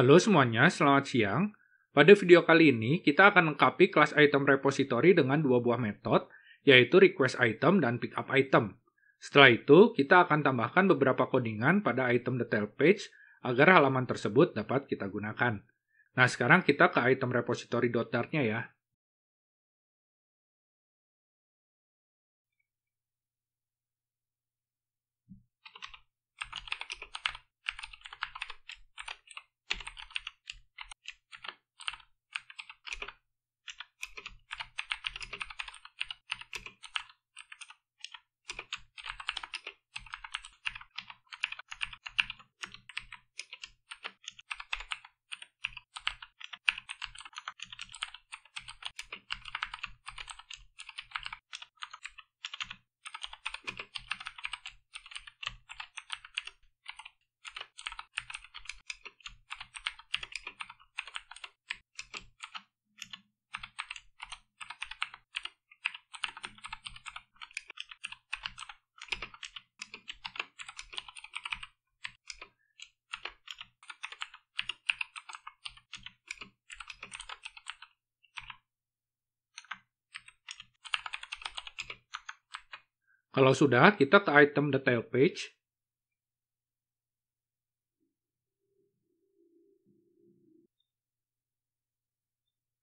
Halo semuanya, selamat siang. Pada video kali ini, kita akan lengkapi kelas item repository dengan dua buah metode, yaitu request item dan pick up item. Setelah itu, kita akan tambahkan beberapa codingan pada item detail page agar halaman tersebut dapat kita gunakan. Nah, sekarang kita ke item repository.dart-nya ya. Kalau sudah, kita ke item detail page.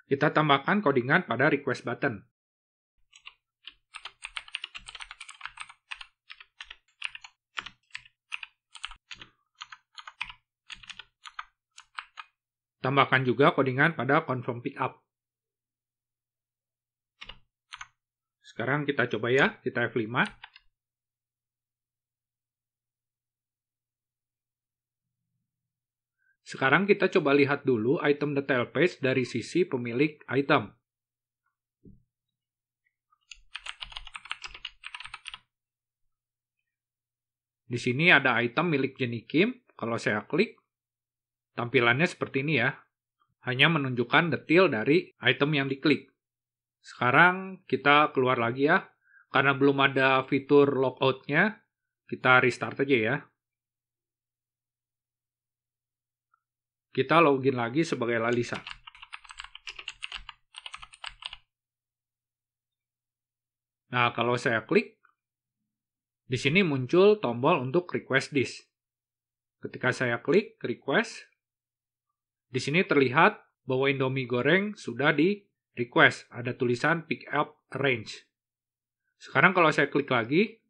Kita tambahkan codingan pada request button. Tambahkan juga codingan pada confirm up. Sekarang kita coba ya, kita F5. Sekarang kita coba lihat dulu item detail page dari sisi pemilik item. Di sini ada item milik Jenny Kim. Kalau saya klik, tampilannya seperti ini ya. Hanya menunjukkan detail dari item yang diklik. Sekarang kita keluar lagi ya. Karena belum ada fitur logout-nya, kita restart aja ya. Kita login lagi sebagai Lalisa. Nah, kalau saya klik, di sini muncul tombol untuk request disk. Ketika saya klik request, di sini terlihat bahwa Indomie goreng sudah di request. Ada tulisan pick up range. Sekarang kalau saya klik lagi,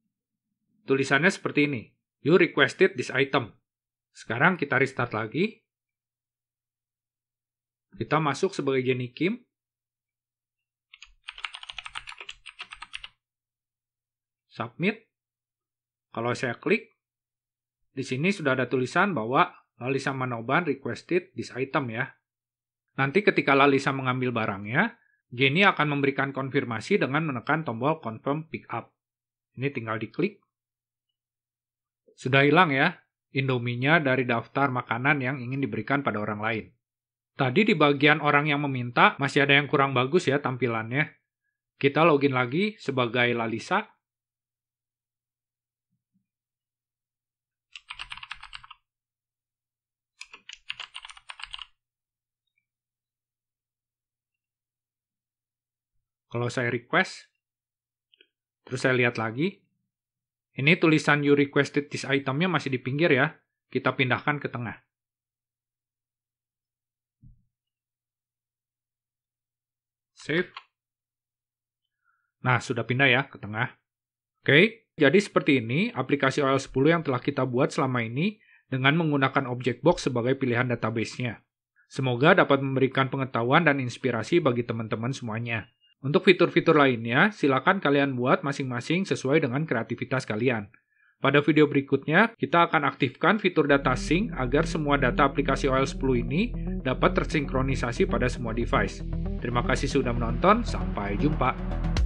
tulisannya seperti ini. You requested this item. Sekarang kita restart lagi. Kita masuk sebagai Jenny Kim. Submit. Kalau saya klik, di sini sudah ada tulisan bahwa Lalisa Manoban requested this item ya. Nanti ketika Lalisa mengambil barangnya, Jenny akan memberikan konfirmasi dengan menekan tombol confirm pick up. Ini tinggal diklik. Sudah hilang ya, Indominya dari daftar makanan yang ingin diberikan pada orang lain. Tadi di bagian orang yang meminta masih ada yang kurang bagus ya tampilannya. Kita login lagi sebagai Lalisa. Kalau saya request, terus saya lihat lagi. Ini tulisan you requested this itemnya masih di pinggir ya. Kita pindahkan ke tengah. Save. Nah, sudah pindah ya ke tengah. Oke, jadi seperti ini aplikasi OL10 yang telah kita buat selama ini dengan menggunakan object box sebagai pilihan database-nya. Semoga dapat memberikan pengetahuan dan inspirasi bagi teman-teman semuanya. Untuk fitur-fitur lainnya, silakan kalian buat masing-masing sesuai dengan kreativitas kalian. Pada video berikutnya, kita akan aktifkan fitur data sync agar semua data aplikasi OL10 ini dapat tersinkronisasi pada semua device. Terima kasih sudah menonton, sampai jumpa.